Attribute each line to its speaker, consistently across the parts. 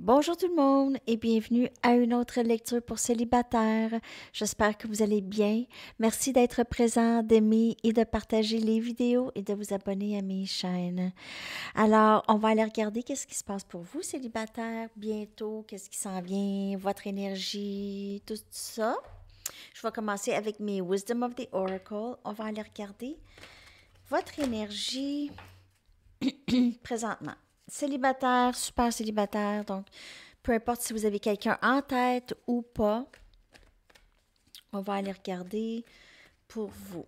Speaker 1: Bonjour tout le monde et bienvenue à une autre lecture pour célibataires. J'espère que vous allez bien. Merci d'être présent, d'aimer et de partager les vidéos et de vous abonner à mes chaînes. Alors, on va aller regarder qu'est-ce qui se passe pour vous célibataires bientôt, qu'est-ce qui s'en vient, votre énergie, tout ça. Je vais commencer avec mes Wisdom of the Oracle. On va aller regarder votre énergie présentement célibataire, super célibataire. Donc, peu importe si vous avez quelqu'un en tête ou pas, on va aller regarder pour vous.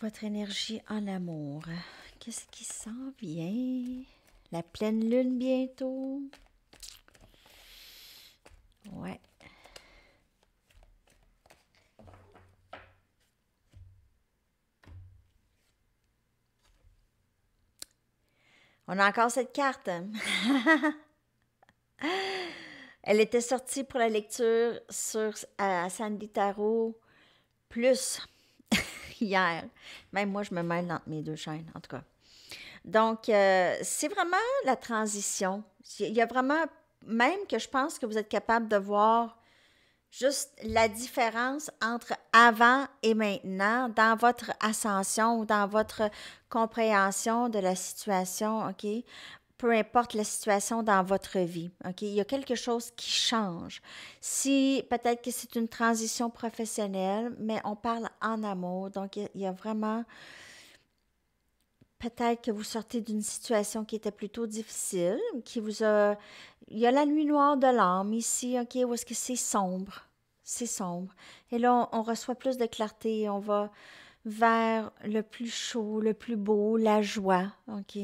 Speaker 1: Votre énergie en amour. Qu'est-ce qui s'en vient? La pleine lune bientôt. On a encore cette carte. Elle était sortie pour la lecture sur à Sandy Tarot plus hier. Même moi, je me mêle entre mes deux chaînes, en tout cas. Donc, euh, c'est vraiment la transition. Il y a vraiment, même que je pense que vous êtes capable de voir juste la différence entre avant et maintenant dans votre ascension ou dans votre compréhension de la situation, OK? Peu importe la situation dans votre vie, OK? Il y a quelque chose qui change. Si peut-être que c'est une transition professionnelle, mais on parle en amour, donc il y a vraiment Peut-être que vous sortez d'une situation qui était plutôt difficile, qui vous a... Il y a la nuit noire de l'âme ici, OK, où est-ce que c'est sombre? C'est sombre. Et là, on, reçoit plus de clarté on va vers le plus chaud, le plus beau, la joie, OK?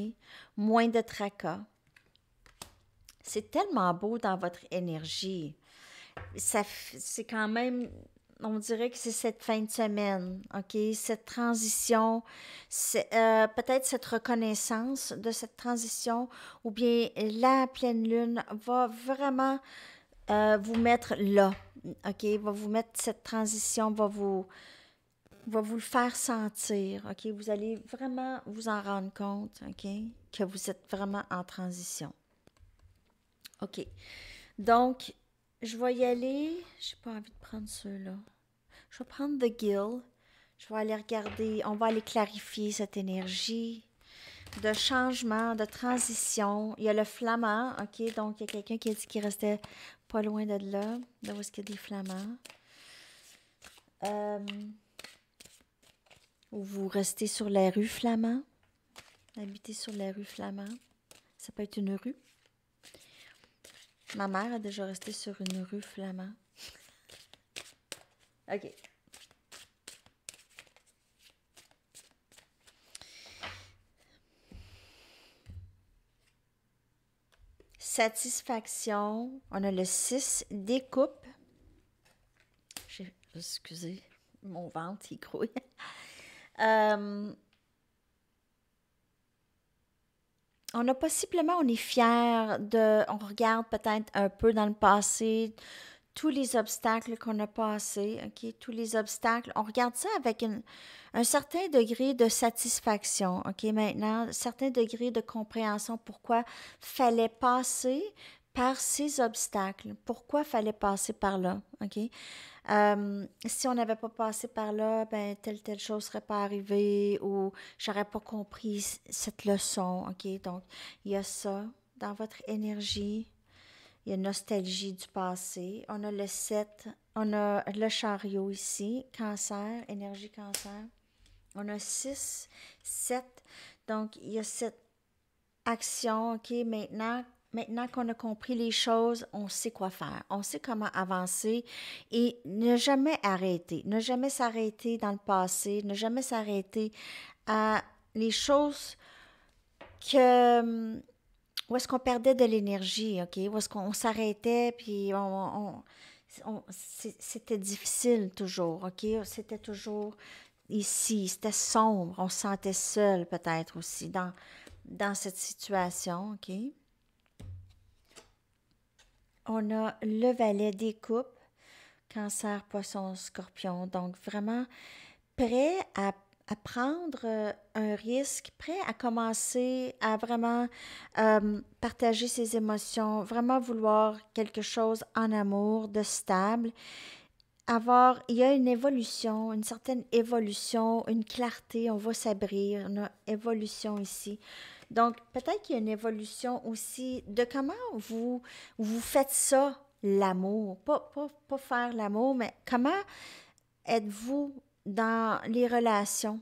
Speaker 1: Moins de tracas. C'est tellement beau dans votre énergie. c'est quand même on dirait que c'est cette fin de semaine, OK? Cette transition, euh, peut-être cette reconnaissance de cette transition, ou bien la pleine lune va vraiment euh, vous mettre là, OK? Va vous mettre cette transition, va vous, va vous le faire sentir, OK? Vous allez vraiment vous en rendre compte, OK? Que vous êtes vraiment en transition. OK. Donc, je vais y aller. J'ai pas envie de prendre ceux-là. Je vais prendre The Gill. Je vais aller regarder. On va aller clarifier cette énergie de changement, de transition. Il y a le flamand, OK? Donc, il y a quelqu'un qui a dit qu'il restait pas loin de là, de où est-ce qu'il y a des flamands. Euh, vous restez sur la rue flamand. Habitez sur la rue flamand. Ça peut être une rue. Ma mère a déjà resté sur une rue flamand. OK. Satisfaction. On a le 6, découpe. Excusez, mon ventre, il grouille. euh, on a possiblement, on est fier de, on regarde peut-être un peu dans le passé tous les obstacles qu'on a passés, ok, tous les obstacles, on regarde ça avec un certain degré de satisfaction, ok, maintenant, un certain degré de compréhension pourquoi fallait passer par ces obstacles. Pourquoi fallait passer par là? OK? Euh, si on n'avait pas passé par là, ben, telle, telle chose ne serait pas arrivée ou j'aurais pas compris cette leçon. OK? Donc, il y a ça dans votre énergie. Il y a nostalgie du passé. On a le 7. On a le chariot ici, cancer, énergie cancer. On a 6, 7. Donc, il y a cette action. OK, maintenant, Maintenant qu'on a compris les choses, on sait quoi faire, on sait comment avancer et ne jamais arrêter, ne jamais s'arrêter dans le passé, ne jamais s'arrêter à les choses que hum, où est-ce qu'on perdait de l'énergie, OK? Où est-ce qu'on s'arrêtait, puis on, c'était difficile toujours, OK? C'était toujours ici, c'était sombre, on se sentait seul peut-être aussi dans, dans cette situation, OK? On a le valet des coupes, cancer, poisson, scorpion. Donc, vraiment prêt à, prendre euh, un risque, prêt à commencer à vraiment euh, partager ses émotions, vraiment vouloir quelque chose en amour, de stable avoir, il y a une évolution, une certaine évolution, une clarté, on va s'abrir, une évolution ici. Donc, peut-être qu'il y a une évolution aussi de comment vous, faites ça, l'amour. Pas, faire l'amour, mais comment êtes-vous dans les relations?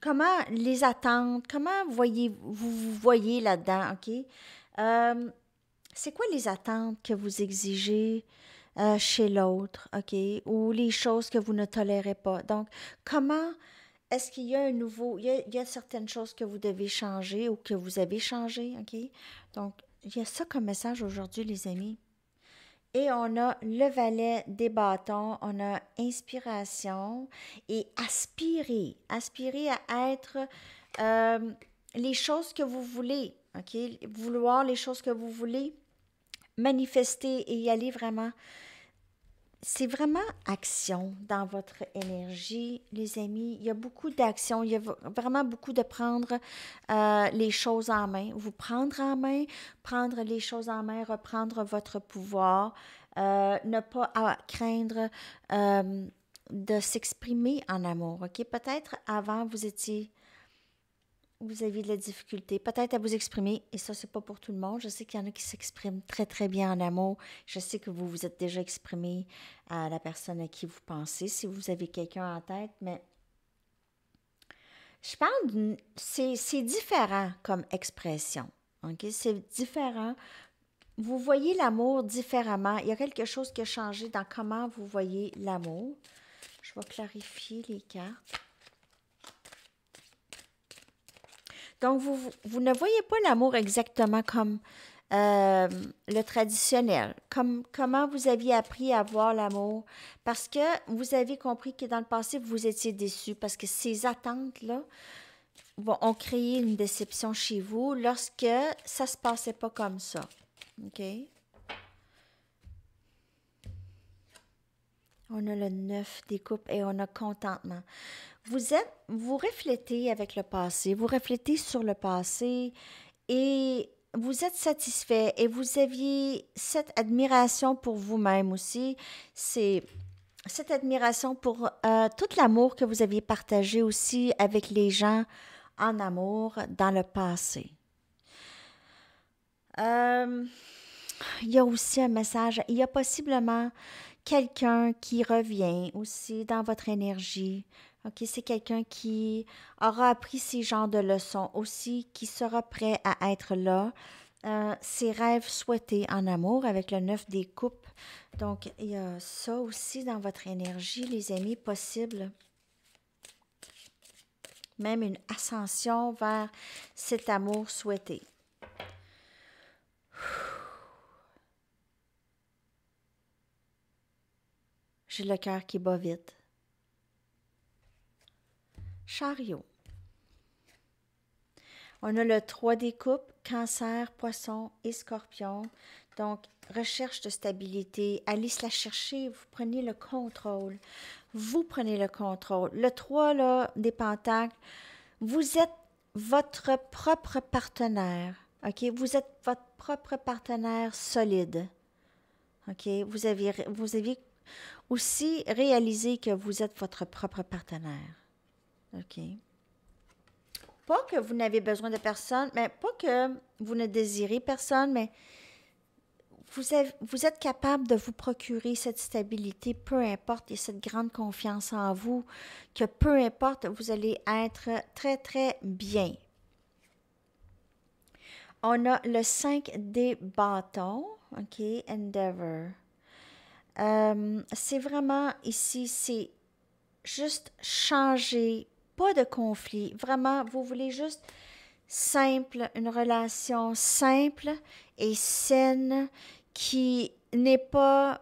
Speaker 1: Comment les attentes? Comment voyez, vous vous voyez là-dedans? OK? Euh, c'est quoi les attentes que vous exigez? Euh, chez l'autre, OK, ou les choses que vous ne tolérez pas. Donc, comment est-ce qu'il y a un nouveau, il y a, certaines choses que vous devez changer ou que vous avez changé, OK? Donc, il y a ça comme message aujourd'hui, les amis. Et on a le valet des bâtons, on a inspiration et aspirer, aspirer à être euh, les choses que vous voulez, OK? Vouloir les choses que vous voulez manifester et y aller vraiment. C'est vraiment action dans votre énergie, les amis. Il y a beaucoup d'action. Il y a vraiment beaucoup de prendre euh, les choses en main. Vous prendre en main, prendre les choses en main, reprendre votre pouvoir, euh, ne pas craindre euh, de s'exprimer en amour. OK? Peut-être avant, vous étiez vous avez de la difficulté, peut-être à vous exprimer, et ça, c'est pas pour tout le monde. Je sais qu'il y en a qui s'expriment très, très bien en amour. Je sais que vous vous êtes déjà exprimé à la personne à qui vous pensez, si vous avez quelqu'un en tête, mais je parle C'est différent comme expression. OK? C'est différent. Vous voyez l'amour différemment. Il y a quelque chose qui a changé dans comment vous voyez l'amour. Je vais clarifier les cartes. Donc, vous, ne voyez pas l'amour exactement comme euh, le traditionnel, comme comment vous aviez appris à voir l'amour, parce que vous avez compris que dans le passé, vous étiez déçu, parce que ces attentes-là ont créé une déception chez vous lorsque ça ne se passait pas comme ça. OK? On a le neuf » des coupes et on a contentement vous êtes, vous reflétez avec le passé, vous reflétez sur le passé et vous êtes satisfait et vous aviez cette admiration pour vous-même aussi. C'est cette admiration pour euh, tout l'amour que vous aviez partagé aussi avec les gens en amour dans le passé. Euh, il y a aussi un message. Il y a possiblement quelqu'un qui revient aussi dans votre énergie OK, c'est quelqu'un qui aura appris ces genres de leçons aussi, qui sera prêt à être là. Euh, ses rêves souhaités en amour avec le neuf des coupes. Donc, il y a ça aussi dans votre énergie, les amis, possible. Même une ascension vers cet amour souhaité. J'ai le cœur qui bat vite chariot. On a le 3 des coupes, cancer, poisson et scorpion. Donc, recherche de stabilité, allez la chercher, vous prenez le contrôle. Vous prenez le contrôle. Le 3 là, des pentacles, vous êtes votre propre partenaire. OK? Vous êtes votre propre partenaire solide. OK? Vous avez, vous avez aussi réalisé que vous êtes votre propre partenaire. OK. Pas que vous n'avez besoin de personne, mais pas que vous ne désirez personne, mais vous, vous êtes capable de vous procurer cette stabilité, peu importe, et cette grande confiance en vous, que peu importe, vous allez être très, très bien. On a le 5 des bâtons, OK, Endeavor. Euh, c'est vraiment ici, c'est juste changer pas de conflit. Vraiment, vous voulez juste simple, une relation simple et saine qui n'est pas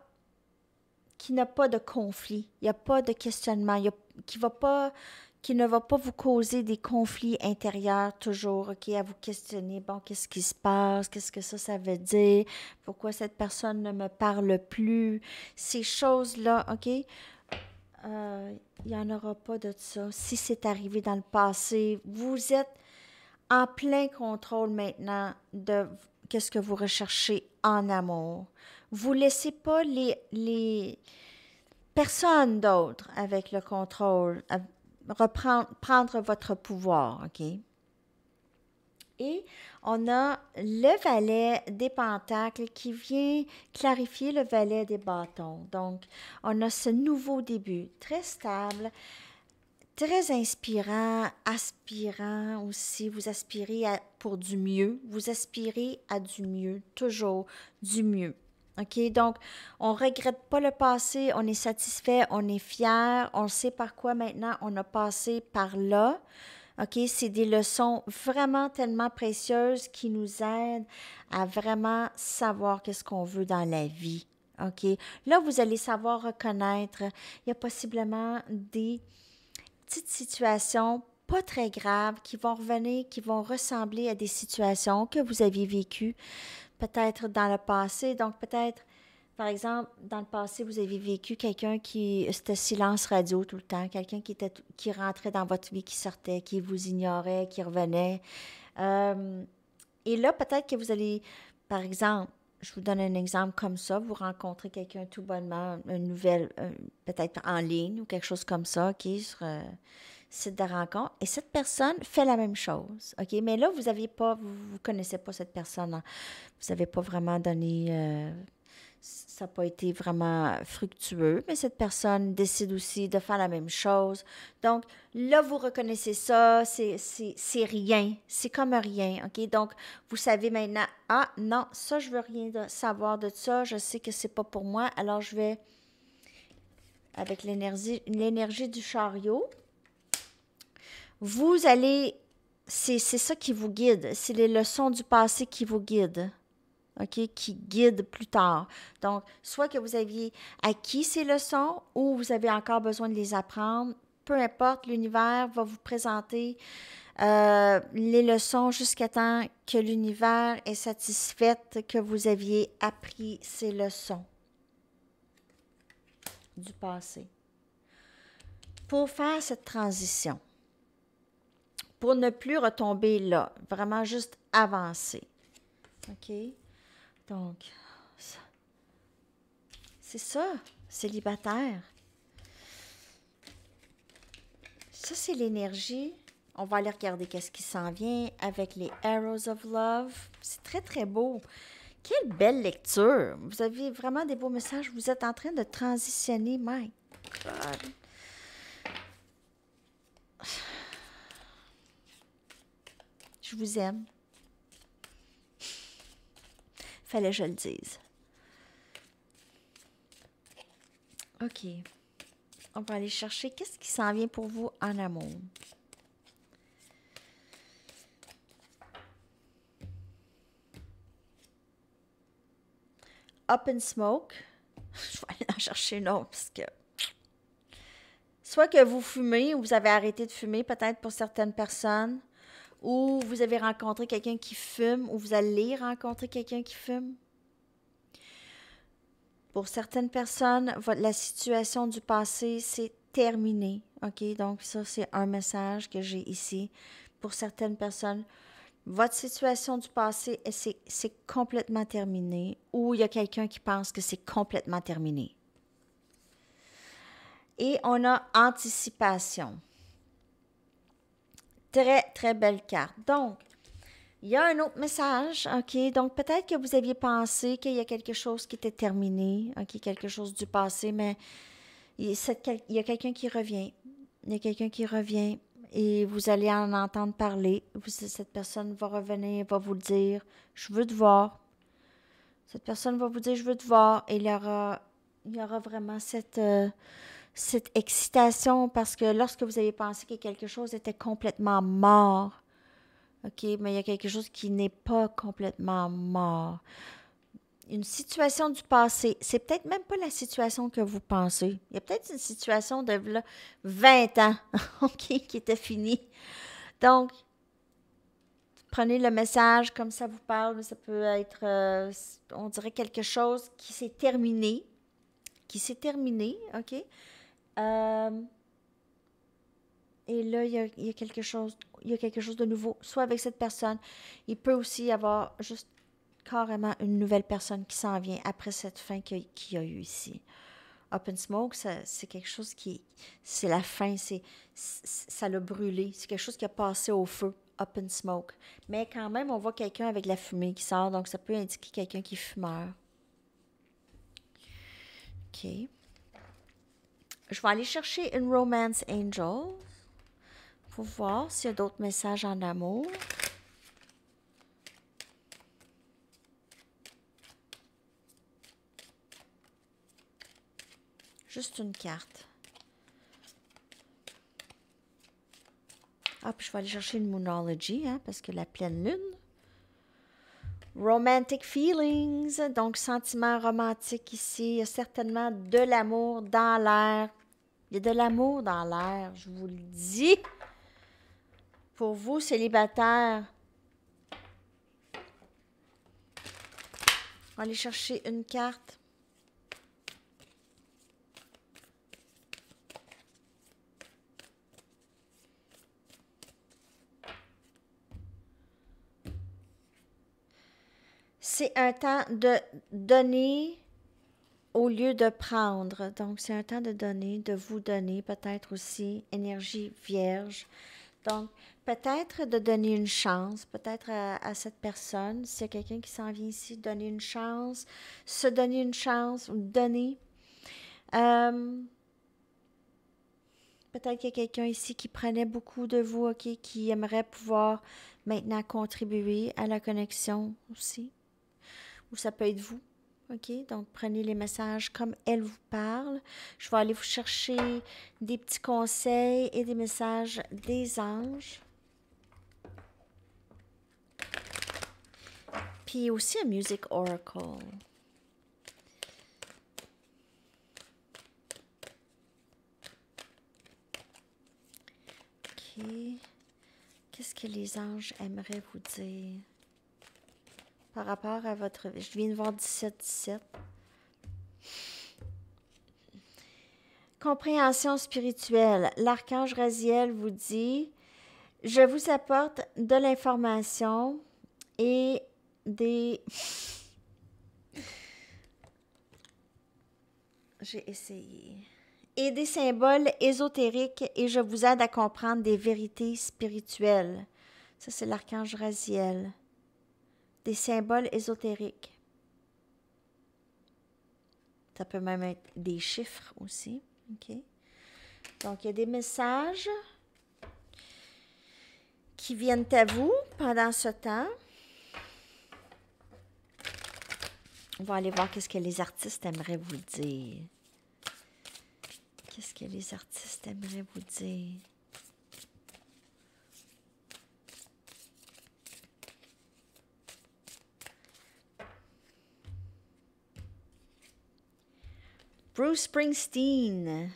Speaker 1: qui n'a pas de conflit, il n'y a pas de questionnement, qui va pas qui ne va pas vous causer des conflits intérieurs toujours, OK, à vous questionner, bon, qu'est-ce qui se passe, qu'est-ce que ça, ça veut dire, pourquoi cette personne ne me parle plus, ces choses-là, OK, euh, il n'y en aura pas de ça. Si c'est arrivé dans le passé, vous êtes en plein contrôle maintenant de qu'est-ce que vous recherchez en amour. Vous laissez pas les, les personnes d'autres avec le contrôle, euh, reprendre, prendre votre pouvoir, OK? on a le valet des pentacles qui vient clarifier le valet des bâtons. Donc, on a ce nouveau début très stable, très inspirant, aspirant aussi. Vous aspirez pour du mieux. Vous aspirez à du mieux, toujours du mieux. OK? Donc, on ne regrette pas le passé, on est satisfait, on est fier, on sait par quoi maintenant on a passé par là. OK, c'est des leçons vraiment tellement précieuses qui nous aident à vraiment savoir qu'est-ce qu'on veut dans la vie. OK? Là, vous allez savoir reconnaître, il y a possiblement des petites situations pas très graves qui vont revenir, qui vont ressembler à des situations que vous aviez vécues peut-être dans le passé. Donc, peut-être par exemple, dans le passé, vous avez vécu quelqu'un qui, c'était silence radio tout le temps, quelqu'un qui, était, qui rentrait dans votre vie, qui sortait, qui vous ignorait, qui revenait. Euh, et là, peut-être que vous allez, par exemple, je vous donne un exemple comme ça, vous rencontrez quelqu'un tout bonnement, une nouvelle, peut-être en ligne ou quelque chose comme ça, qui est sur un site de rencontre, et cette personne fait la même chose, OK? Mais là, vous aviez pas, vous ne connaissez pas cette personne, vous n'avez pas vraiment donné euh, ça n'a pas été vraiment fructueux, mais cette personne décide aussi de faire la même chose. Donc, là, vous reconnaissez ça, c'est rien, c'est comme rien, OK? Donc, vous savez maintenant, ah non, ça, je veux rien savoir de ça, je sais que c'est pas pour moi, alors je vais, avec l'énergie du chariot, vous allez, c'est ça qui vous guide, c'est les leçons du passé qui vous guident qui guide plus tard. Donc, soit que vous aviez acquis ces leçons ou vous avez encore besoin de les apprendre, peu importe, l'univers va vous présenter euh, les leçons jusqu'à temps que l'univers est satisfait que vous aviez appris ces leçons du passé. Pour faire cette transition, pour ne plus retomber là, vraiment juste avancer. OK? Donc, c'est ça, célibataire. Ça, c'est l'énergie. On va aller regarder qu'est-ce qui s'en vient avec les Arrows of Love. C'est très, très beau. Quelle belle lecture! Vous avez vraiment des beaux messages. Vous êtes en train de transitionner, Mike. Je vous aime. Fallait que je le dise. OK. On va aller chercher qu'est-ce qui s'en vient pour vous en amour. Up in Smoke. Je vais aller en chercher une autre parce que soit que vous fumez ou vous avez arrêté de fumer peut-être pour certaines personnes ou vous avez rencontré quelqu'un qui fume, ou vous allez rencontrer quelqu'un qui fume. Pour certaines personnes, la situation du passé, c'est terminé. OK? Donc, ça, c'est un message que j'ai ici. Pour certaines personnes, votre situation du passé, c'est complètement terminé, ou il y a quelqu'un qui pense que c'est complètement terminé. Et on a anticipation. Très, très belle carte. Donc, il y a un autre message, OK? Donc, peut-être que vous aviez pensé qu'il y a quelque chose qui était terminé, OK? Quelque chose du passé, mais il y a quelqu'un qui revient. Il y a quelqu'un qui revient et vous allez en entendre parler. cette personne va revenir, va vous dire Je veux te voir. Cette personne va vous dire Je veux te voir. Et il y aura, il y aura vraiment cette. Euh, cette excitation parce que lorsque vous avez pensé que quelque chose était complètement mort, OK, mais il y a quelque chose qui n'est pas complètement mort. Une situation du passé, c'est peut-être même pas la situation que vous pensez. Il y a peut-être une situation de 20 ans, OK, qui était finie. Donc, prenez le message comme ça vous parle, ça peut être, euh, on dirait quelque chose qui s'est terminé, qui s'est terminé, OK? Euh, et là, il y, a, quelque chose, il y a quelque chose de nouveau. Soit avec cette personne, il peut aussi y avoir juste carrément une nouvelle personne qui s'en vient après cette fin qu'il y, a eu ici. Open Smoke, c'est quelque chose qui. C'est la fin, c'est ça l'a brûlé. C'est quelque chose qui a passé au feu, open Smoke. Mais quand même, on voit quelqu'un avec la fumée qui sort, donc ça peut indiquer quelqu'un qui est fumeur. OK. Je vais aller chercher une Romance Angel pour voir s'il y a d'autres messages en amour. Juste une carte. Ah, je vais aller chercher une Moonology, hein, parce que la pleine lune. Romantic feelings, donc sentiments romantiques ici. Il y a certainement de l'amour dans l'air il y a de l'amour dans l'air, je vous le dis. Pour vous, célibataires, allez chercher une carte. C'est un temps de donner au lieu de prendre. Donc, c'est un temps de donner, de vous donner peut-être aussi énergie vierge. Donc, peut-être de donner une chance, peut-être à, cette personne, s'il y a quelqu'un qui s'en vient ici, donner une chance, se donner une chance ou donner. Euh, peut-être qu'il y a quelqu'un ici qui prenait beaucoup de vous, okay, qui aimerait pouvoir maintenant contribuer à la connexion aussi. Ou ça peut être vous. OK? Donc, prenez les messages comme elles vous parlent. Je vais aller vous chercher des petits conseils et des messages des anges. Puis aussi un Music Oracle. OK. Qu'est-ce que les anges aimeraient vous dire? par rapport à votre... Je viens de voir 17-17. Compréhension spirituelle. L'archange Raziel vous dit, je vous apporte de l'information et des... J'ai essayé. Et des symboles ésotériques et je vous aide à comprendre des vérités spirituelles. Ça, c'est l'archange Raziel des symboles ésotériques. Ça peut même être des chiffres aussi. OK? Donc, il y a des messages qui viennent à vous pendant ce temps. On va aller voir ce que les artistes aimeraient vous dire. Qu'est-ce que les artistes aimeraient vous dire? Bruce Springsteen.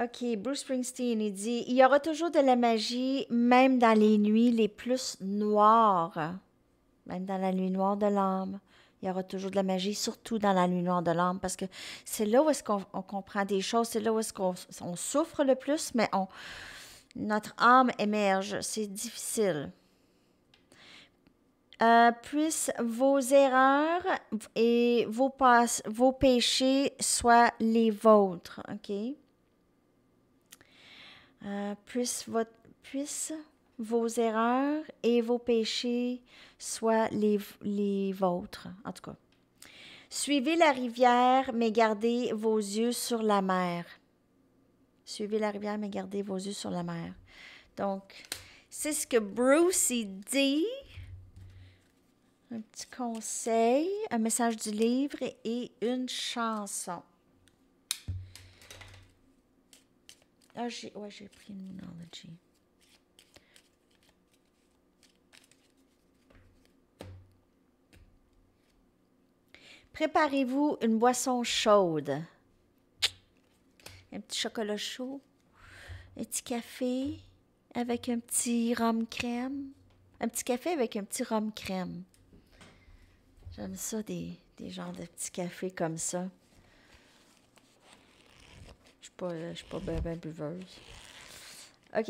Speaker 1: OK, Bruce Springsteen, il dit Il y aura toujours de la magie, même dans les nuits les plus noires. Même dans la nuit noire de l'âme, il y aura toujours de la magie, surtout dans la nuit noire de l'âme, parce que c'est là où est-ce qu'on comprend des choses, c'est là où est-ce qu'on souffre le plus, mais on, notre âme émerge. C'est difficile. Euh, puisse vos erreurs et vos, vos péchés soient les vôtres. OK? votre, euh, puisse vos erreurs et vos péchés soient les, les vôtres. En tout cas. Suivez la rivière, mais gardez vos yeux sur la mer. Suivez la rivière, mais gardez vos yeux sur la mer. Donc, c'est ce que Bruce dit un petit conseil, un message du livre et une chanson. Ah, j'ai pris une Préparez-vous une boisson chaude. Un petit chocolat chaud, un petit café avec un petit rhum crème. Un petit café avec un petit rhum crème. J'aime ça, des, genres de petits cafés comme ça. Je ne suis pas, euh, pas bien buveuse. OK.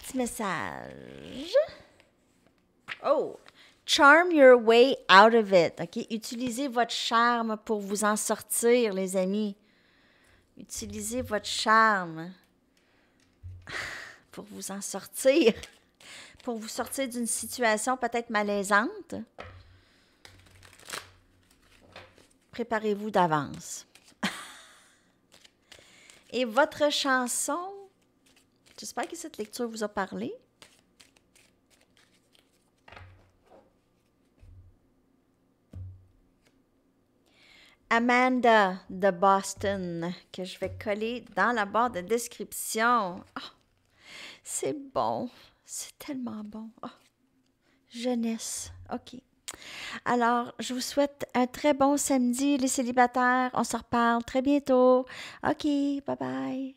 Speaker 1: Petit message. Oh! Charm your way out of it. OK? Utilisez votre charme pour vous en sortir, les amis. Utilisez votre charme pour vous en sortir. Pour vous sortir d'une situation peut-être malaisante préparez-vous d'avance. Et votre chanson, j'espère que cette lecture vous a parlé. Amanda de Boston, que je vais coller dans la barre de description. Ah, c'est bon, c'est tellement bon. Ah, jeunesse, ok. Alors, je vous souhaite un très bon samedi, les célibataires. On se reparle très bientôt. OK, bye bye.